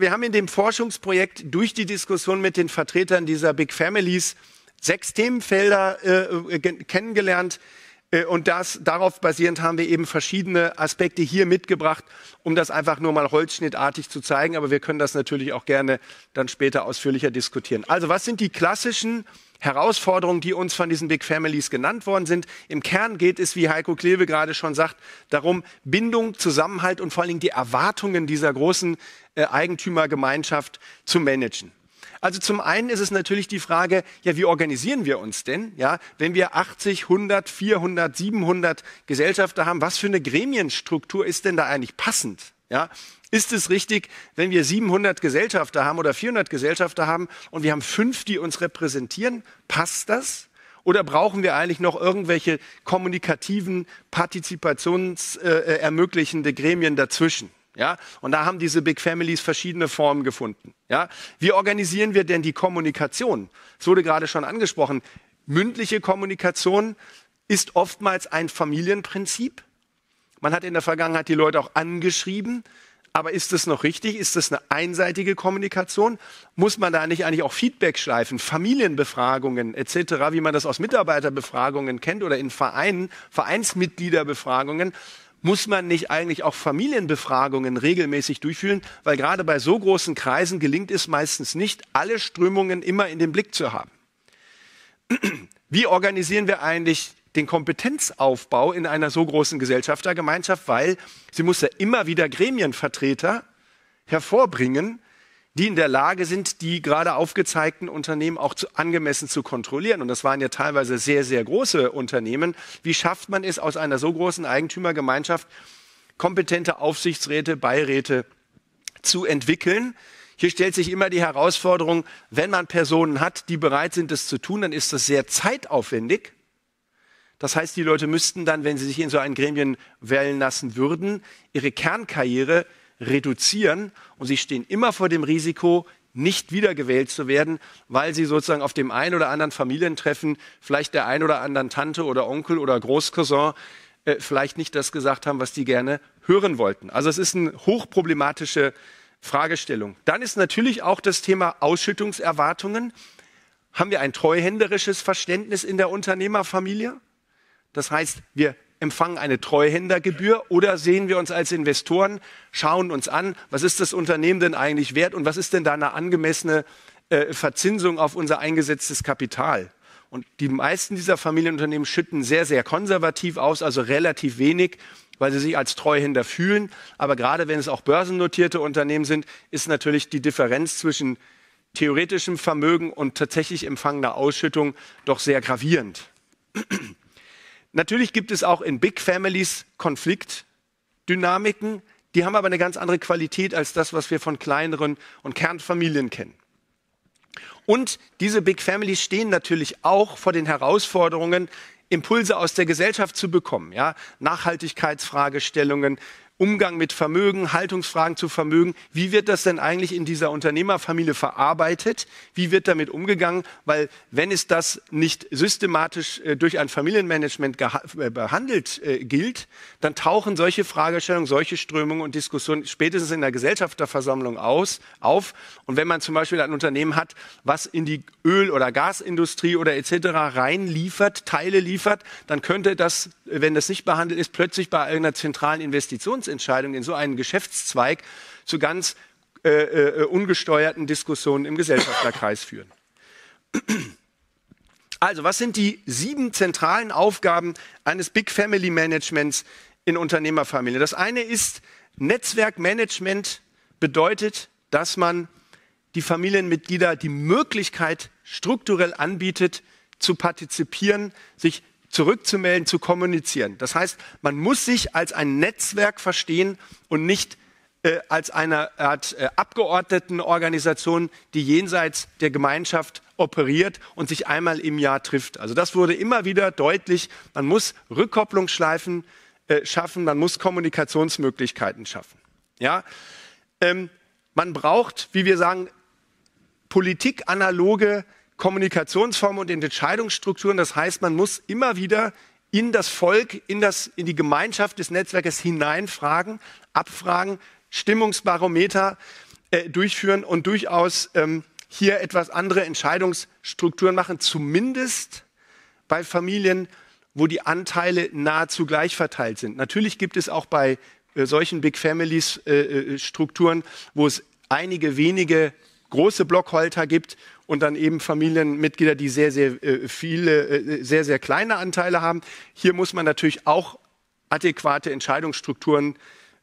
Wir haben in dem Forschungsprojekt durch die Diskussion mit den Vertretern dieser Big Families sechs Themenfelder äh, äh kennengelernt. Äh, und das, darauf basierend haben wir eben verschiedene Aspekte hier mitgebracht, um das einfach nur mal holzschnittartig zu zeigen. Aber wir können das natürlich auch gerne dann später ausführlicher diskutieren. Also was sind die klassischen äh, Herausforderungen, die uns von diesen Big Families genannt worden sind. Im Kern geht es, wie Heiko Kleve gerade schon sagt, darum, Bindung, Zusammenhalt und vor allen Dingen die Erwartungen dieser großen äh, Eigentümergemeinschaft zu managen. Also zum einen ist es natürlich die Frage, ja, wie organisieren wir uns denn? Ja, wenn wir 80, 100, 400, 700 Gesellschafter haben, was für eine Gremienstruktur ist denn da eigentlich passend? Ja, ist es richtig, wenn wir 700 Gesellschafter haben oder 400 Gesellschafter haben und wir haben fünf, die uns repräsentieren? Passt das? Oder brauchen wir eigentlich noch irgendwelche kommunikativen, partizipationsermöglichende äh, äh Gremien dazwischen? Ja, und da haben diese Big Families verschiedene Formen gefunden. Ja, wie organisieren wir denn die Kommunikation? Es wurde gerade schon angesprochen. Mündliche Kommunikation ist oftmals ein Familienprinzip. Man hat in der Vergangenheit die Leute auch angeschrieben. Aber ist das noch richtig? Ist das eine einseitige Kommunikation? Muss man da nicht eigentlich auch Feedback schleifen, Familienbefragungen etc., wie man das aus Mitarbeiterbefragungen kennt oder in Vereinen, Vereinsmitgliederbefragungen? Muss man nicht eigentlich auch Familienbefragungen regelmäßig durchführen? Weil gerade bei so großen Kreisen gelingt es meistens nicht, alle Strömungen immer in den Blick zu haben. Wie organisieren wir eigentlich den Kompetenzaufbau in einer so großen Gesellschaftergemeinschaft, weil sie muss ja immer wieder Gremienvertreter hervorbringen, die in der Lage sind, die gerade aufgezeigten Unternehmen auch zu, angemessen zu kontrollieren. Und das waren ja teilweise sehr, sehr große Unternehmen. Wie schafft man es aus einer so großen Eigentümergemeinschaft, kompetente Aufsichtsräte, Beiräte zu entwickeln? Hier stellt sich immer die Herausforderung, wenn man Personen hat, die bereit sind, das zu tun, dann ist das sehr zeitaufwendig. Das heißt, die Leute müssten dann, wenn sie sich in so ein Gremien wählen lassen würden, ihre Kernkarriere reduzieren und sie stehen immer vor dem Risiko, nicht wiedergewählt zu werden, weil sie sozusagen auf dem einen oder anderen Familientreffen vielleicht der ein oder anderen Tante oder Onkel oder Großcousin äh, vielleicht nicht das gesagt haben, was die gerne hören wollten. Also es ist eine hochproblematische Fragestellung. Dann ist natürlich auch das Thema Ausschüttungserwartungen. Haben wir ein treuhänderisches Verständnis in der Unternehmerfamilie? Das heißt, wir empfangen eine Treuhändergebühr oder sehen wir uns als Investoren, schauen uns an, was ist das Unternehmen denn eigentlich wert und was ist denn da eine angemessene äh, Verzinsung auf unser eingesetztes Kapital? Und die meisten dieser Familienunternehmen schütten sehr, sehr konservativ aus, also relativ wenig, weil sie sich als Treuhänder fühlen. Aber gerade wenn es auch börsennotierte Unternehmen sind, ist natürlich die Differenz zwischen theoretischem Vermögen und tatsächlich empfangener Ausschüttung doch sehr gravierend. Natürlich gibt es auch in Big Families Konfliktdynamiken, die haben aber eine ganz andere Qualität als das, was wir von kleineren und Kernfamilien kennen. Und diese Big Families stehen natürlich auch vor den Herausforderungen, Impulse aus der Gesellschaft zu bekommen, ja? Nachhaltigkeitsfragestellungen, Umgang mit Vermögen, Haltungsfragen zu Vermögen. Wie wird das denn eigentlich in dieser Unternehmerfamilie verarbeitet? Wie wird damit umgegangen? Weil wenn es das nicht systematisch äh, durch ein Familienmanagement äh, behandelt äh, gilt, dann tauchen solche Fragestellungen, solche Strömungen und Diskussionen spätestens in der Gesellschafterversammlung aus, auf. Und wenn man zum Beispiel ein Unternehmen hat, was in die Öl- oder Gasindustrie oder etc. reinliefert, Teile liefert, dann könnte das, äh, wenn das nicht behandelt ist, plötzlich bei einer zentralen Investitions Grundsatzentscheidungen in so einen Geschäftszweig zu ganz äh, äh, ungesteuerten Diskussionen im Gesellschafterkreis führen. Also, was sind die sieben zentralen Aufgaben eines Big Family Managements in Unternehmerfamilien? Das eine ist, Netzwerkmanagement bedeutet, dass man die Familienmitglieder die Möglichkeit strukturell anbietet, zu partizipieren, sich zurückzumelden, zu kommunizieren. Das heißt, man muss sich als ein Netzwerk verstehen und nicht äh, als eine Art äh, Abgeordnetenorganisation, die jenseits der Gemeinschaft operiert und sich einmal im Jahr trifft. Also das wurde immer wieder deutlich. Man muss Rückkopplungsschleifen äh, schaffen, man muss Kommunikationsmöglichkeiten schaffen. Ja? Ähm, man braucht, wie wir sagen, politikanaloge analoge Kommunikationsformen und in Entscheidungsstrukturen. Das heißt, man muss immer wieder in das Volk, in, das, in die Gemeinschaft des Netzwerkes hineinfragen, abfragen, Stimmungsbarometer äh, durchführen und durchaus ähm, hier etwas andere Entscheidungsstrukturen machen, zumindest bei Familien, wo die Anteile nahezu gleich verteilt sind. Natürlich gibt es auch bei äh, solchen Big Families äh, äh Strukturen, wo es einige wenige große Blockholter gibt und dann eben Familienmitglieder, die sehr, sehr äh, viele, äh, sehr, sehr kleine Anteile haben. Hier muss man natürlich auch adäquate Entscheidungsstrukturen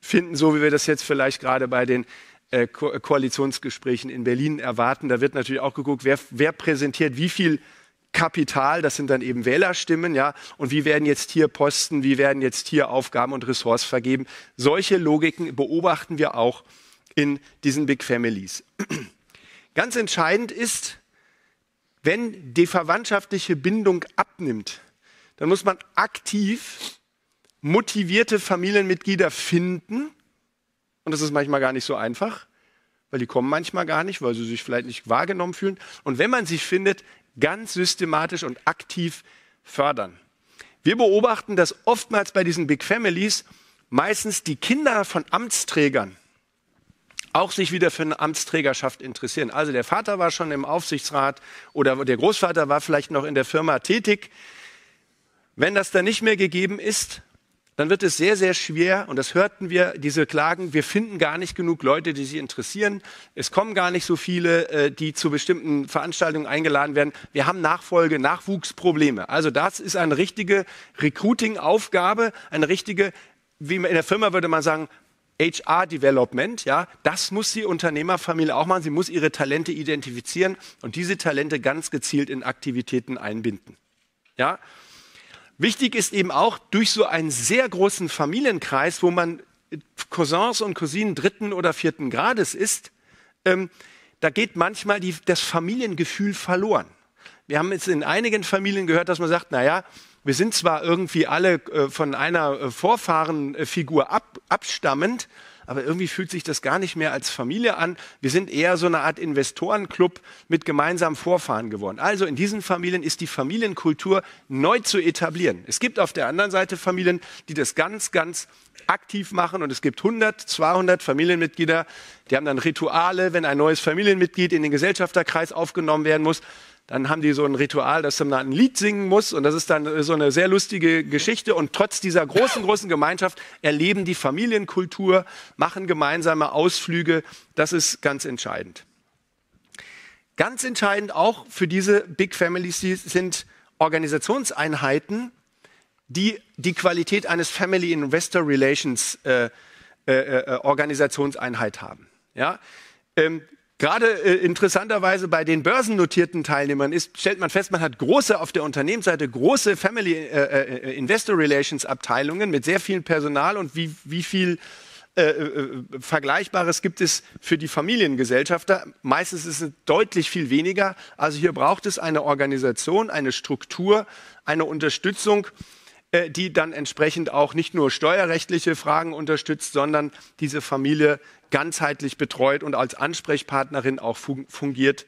finden, so wie wir das jetzt vielleicht gerade bei den äh, Ko Koalitionsgesprächen in Berlin erwarten. Da wird natürlich auch geguckt, wer, wer präsentiert wie viel Kapital, das sind dann eben Wählerstimmen, ja, und wie werden jetzt hier Posten, wie werden jetzt hier Aufgaben und Ressorts vergeben. Solche Logiken beobachten wir auch in diesen Big Families. Ganz entscheidend ist, wenn die verwandtschaftliche Bindung abnimmt, dann muss man aktiv motivierte Familienmitglieder finden. Und das ist manchmal gar nicht so einfach, weil die kommen manchmal gar nicht, weil sie sich vielleicht nicht wahrgenommen fühlen. Und wenn man sie findet, ganz systematisch und aktiv fördern. Wir beobachten, dass oftmals bei diesen Big Families meistens die Kinder von Amtsträgern auch sich wieder für eine Amtsträgerschaft interessieren. Also der Vater war schon im Aufsichtsrat oder der Großvater war vielleicht noch in der Firma tätig. Wenn das dann nicht mehr gegeben ist, dann wird es sehr, sehr schwer, und das hörten wir, diese Klagen, wir finden gar nicht genug Leute, die sich interessieren. Es kommen gar nicht so viele, äh, die zu bestimmten Veranstaltungen eingeladen werden. Wir haben Nachfolge, Nachwuchsprobleme. Also das ist eine richtige Recruiting-Aufgabe, eine richtige, wie in der Firma würde man sagen, HR-Development, ja, das muss die Unternehmerfamilie auch machen. Sie muss ihre Talente identifizieren und diese Talente ganz gezielt in Aktivitäten einbinden. Ja. Wichtig ist eben auch durch so einen sehr großen Familienkreis, wo man äh, Cousins und Cousinen dritten oder vierten Grades ist, ähm, da geht manchmal die, das Familiengefühl verloren. Wir haben jetzt in einigen Familien gehört, dass man sagt, naja, wir sind zwar irgendwie alle äh, von einer äh, Vorfahrenfigur ab, abstammend, aber irgendwie fühlt sich das gar nicht mehr als Familie an. Wir sind eher so eine Art Investorenclub mit gemeinsamen Vorfahren geworden. Also in diesen Familien ist die Familienkultur neu zu etablieren. Es gibt auf der anderen Seite Familien, die das ganz, ganz aktiv machen und es gibt 100, 200 Familienmitglieder, die haben dann Rituale, wenn ein neues Familienmitglied in den Gesellschafterkreis aufgenommen werden muss, dann haben die so ein Ritual, dass man ein Lied singen muss und das ist dann so eine sehr lustige Geschichte und trotz dieser großen, großen Gemeinschaft erleben die Familienkultur, machen gemeinsame Ausflüge, das ist ganz entscheidend. Ganz entscheidend auch für diese Big Families sind Organisationseinheiten, die die Qualität eines Family Investor Relations äh, äh, äh Organisationseinheit haben. Ja? Ähm, Gerade äh, interessanterweise bei den börsennotierten Teilnehmern ist, stellt man fest, man hat große auf der Unternehmensseite große Family äh, äh, äh Investor Relations Abteilungen mit sehr viel Personal und wie, wie viel äh, äh, Vergleichbares gibt es für die Familiengesellschafter. Meistens ist es deutlich viel weniger. Also hier braucht es eine Organisation, eine Struktur, eine Unterstützung die dann entsprechend auch nicht nur steuerrechtliche Fragen unterstützt, sondern diese Familie ganzheitlich betreut und als Ansprechpartnerin auch fungiert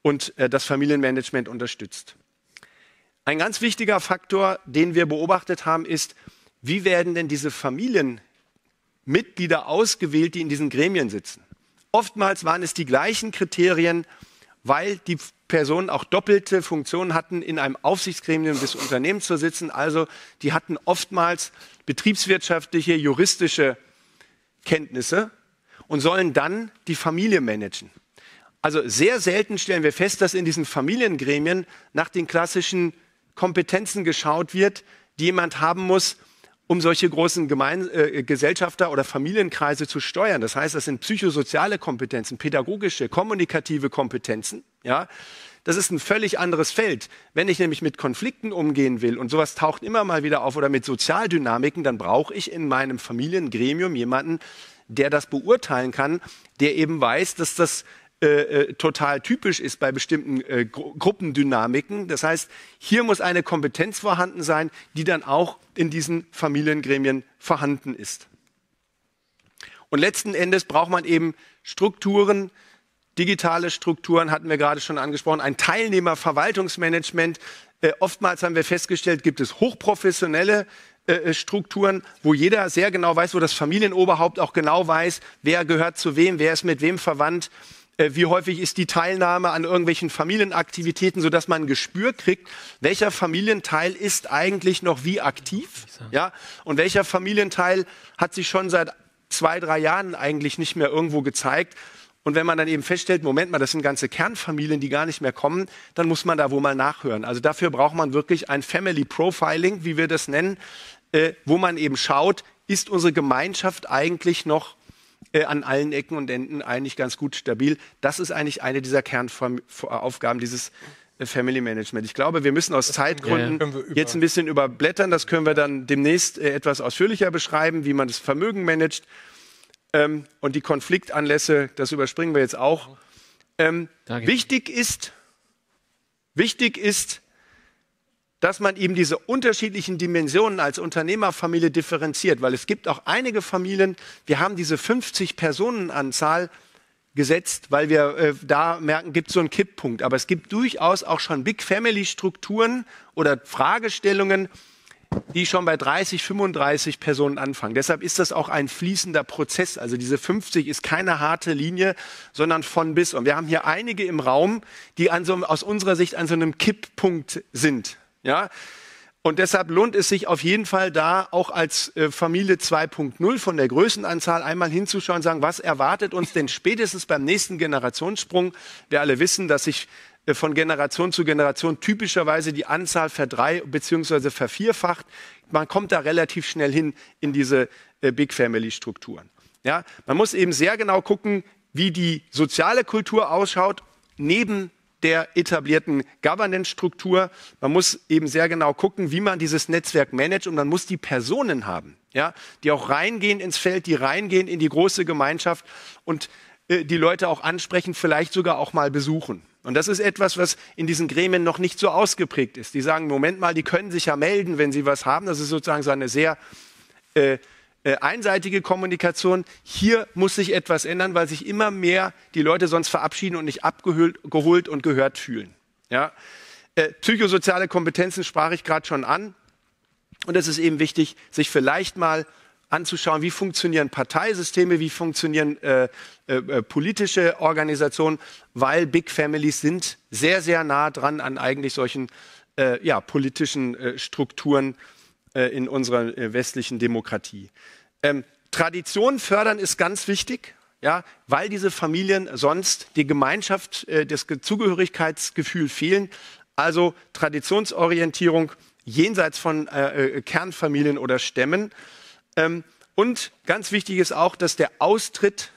und äh, das Familienmanagement unterstützt. Ein ganz wichtiger Faktor, den wir beobachtet haben, ist, wie werden denn diese Familienmitglieder ausgewählt, die in diesen Gremien sitzen? Oftmals waren es die gleichen Kriterien, weil die Personen auch doppelte Funktionen hatten, in einem Aufsichtsgremium des Unternehmens zu sitzen. Also die hatten oftmals betriebswirtschaftliche, juristische Kenntnisse und sollen dann die Familie managen. Also sehr selten stellen wir fest, dass in diesen Familiengremien nach den klassischen Kompetenzen geschaut wird, die jemand haben muss, um solche großen Gemein äh, Gesellschafter oder Familienkreise zu steuern. Das heißt, das sind psychosoziale Kompetenzen, pädagogische, kommunikative Kompetenzen. Ja, das ist ein völlig anderes Feld. Wenn ich nämlich mit Konflikten umgehen will und sowas taucht immer mal wieder auf oder mit Sozialdynamiken, dann brauche ich in meinem Familiengremium jemanden, der das beurteilen kann, der eben weiß, dass das äh, äh, total typisch ist bei bestimmten äh, Gru Gruppendynamiken. Das heißt, hier muss eine Kompetenz vorhanden sein, die dann auch in diesen Familiengremien vorhanden ist. Und letzten Endes braucht man eben Strukturen, digitale Strukturen hatten wir gerade schon angesprochen, ein Teilnehmerverwaltungsmanagement. Äh, oftmals haben wir festgestellt, gibt es hochprofessionelle äh, äh, Strukturen, wo jeder sehr genau weiß, wo das Familienoberhaupt auch genau weiß, wer gehört zu wem, wer ist mit wem verwandt, äh, wie häufig ist die Teilnahme an irgendwelchen Familienaktivitäten, sodass man ein Gespür kriegt, welcher Familienteil ist eigentlich noch wie aktiv, ja, und welcher Familienteil hat sich schon seit zwei, drei Jahren eigentlich nicht mehr irgendwo gezeigt, und wenn man dann eben feststellt, Moment mal, das sind ganze Kernfamilien, die gar nicht mehr kommen, dann muss man da wohl mal nachhören. Also dafür braucht man wirklich ein Family Profiling, wie wir das nennen, äh, wo man eben schaut, ist unsere Gemeinschaft eigentlich noch äh, an allen Ecken und Enden eigentlich ganz gut stabil. Das ist eigentlich eine dieser Kernaufgaben dieses äh, Family Management. Ich glaube, wir müssen aus das Zeitgründen ja, jetzt ein bisschen überblättern. Das können wir dann demnächst äh, etwas ausführlicher beschreiben, wie man das Vermögen managt ähm, und die Konfliktanlässe, das überspringen wir jetzt auch. Ähm, wichtig ist, wichtig ist, dass man eben diese unterschiedlichen Dimensionen als Unternehmerfamilie differenziert, weil es gibt auch einige Familien, wir haben diese 50 Personenanzahl gesetzt, weil wir äh, da merken, gibt es so einen Kipppunkt. Aber es gibt durchaus auch schon Big Family Strukturen oder Fragestellungen, die schon bei 30, 35 Personen anfangen. Deshalb ist das auch ein fließender Prozess. Also diese 50 ist keine harte Linie, sondern von bis. Und wir haben hier einige im Raum, die so, aus unserer Sicht an so einem Kipppunkt sind. Ja? Und deshalb lohnt es sich auf jeden Fall da auch als äh, Familie 2.0 von der Größenanzahl einmal hinzuschauen und sagen, was erwartet uns denn spätestens beim nächsten Generationssprung? Wir alle wissen, dass sich äh, von Generation zu Generation typischerweise die Anzahl verdrei- bzw. vervierfacht. Man kommt da relativ schnell hin in diese äh, Big Family Strukturen. Ja, man muss eben sehr genau gucken, wie die soziale Kultur ausschaut neben der etablierten Governance-Struktur. Man muss eben sehr genau gucken, wie man dieses Netzwerk managt und man muss die Personen haben, ja, die auch reingehen ins Feld, die reingehen in die große Gemeinschaft und äh, die Leute auch ansprechen, vielleicht sogar auch mal besuchen. Und das ist etwas, was in diesen Gremien noch nicht so ausgeprägt ist. Die sagen, Moment mal, die können sich ja melden, wenn sie was haben. Das ist sozusagen so eine sehr äh, äh, einseitige Kommunikation. Hier muss sich etwas ändern, weil sich immer mehr die Leute sonst verabschieden und nicht abgeholt und gehört fühlen. Ja? Äh, psychosoziale Kompetenzen sprach ich gerade schon an. Und es ist eben wichtig, sich vielleicht mal anzuschauen, wie funktionieren Parteisysteme, wie funktionieren äh, äh, äh, politische Organisationen, weil Big Families sind sehr, sehr nah dran an eigentlich solchen äh, ja, politischen äh, Strukturen äh, in unserer westlichen Demokratie. Ähm, Tradition fördern ist ganz wichtig, ja, weil diese Familien sonst die Gemeinschaft, das Zugehörigkeitsgefühl fehlen. Also Traditionsorientierung jenseits von Kernfamilien oder Stämmen. Ähm, und ganz wichtig ist auch, dass der Austritt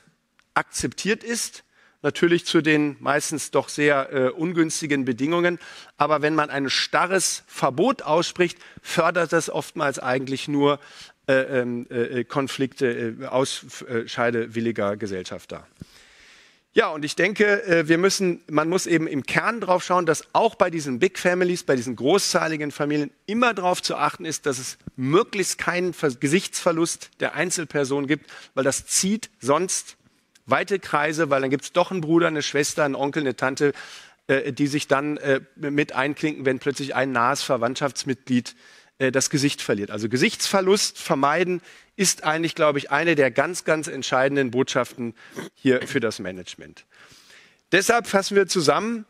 akzeptiert ist. Natürlich zu den meistens doch sehr äh, ungünstigen Bedingungen. Aber wenn man ein starres Verbot ausspricht, fördert das oftmals eigentlich nur äh, ähm, äh, äh, Konflikte, äh, Ausscheide äh, Gesellschaft Gesellschafter. Ja, und ich denke, äh, wir müssen, man muss eben im Kern drauf schauen, dass auch bei diesen Big Families, bei diesen großzahligen Familien immer darauf zu achten ist, dass es möglichst keinen Gesichtsverlust der Einzelperson gibt, weil das zieht sonst weite Kreise, weil dann gibt es doch einen Bruder, eine Schwester, einen Onkel, eine Tante, äh, die sich dann äh, mit einklinken, wenn plötzlich ein nahes Verwandtschaftsmitglied äh, das Gesicht verliert. Also Gesichtsverlust vermeiden ist eigentlich, glaube ich, eine der ganz, ganz entscheidenden Botschaften hier für das Management. Deshalb fassen wir zusammen,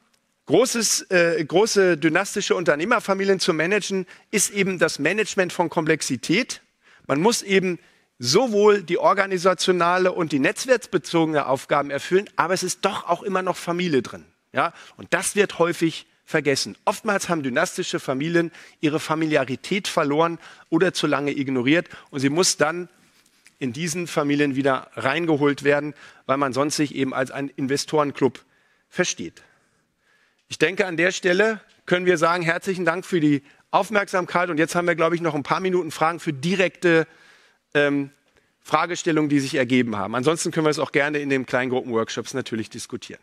Großes, äh, große dynastische Unternehmerfamilien zu managen, ist eben das Management von Komplexität. Man muss eben sowohl die organisationale und die netzwerksbezogene Aufgaben erfüllen, aber es ist doch auch immer noch Familie drin. Ja? Und das wird häufig vergessen. Oftmals haben dynastische Familien ihre Familiarität verloren oder zu lange ignoriert und sie muss dann in diesen Familien wieder reingeholt werden, weil man sonst sich eben als ein Investorenclub versteht. Ich denke, an der Stelle können wir sagen, herzlichen Dank für die Aufmerksamkeit und jetzt haben wir, glaube ich, noch ein paar Minuten Fragen für direkte ähm, Fragestellungen, die sich ergeben haben. Ansonsten können wir es auch gerne in den Kleingruppen-Workshops natürlich diskutieren.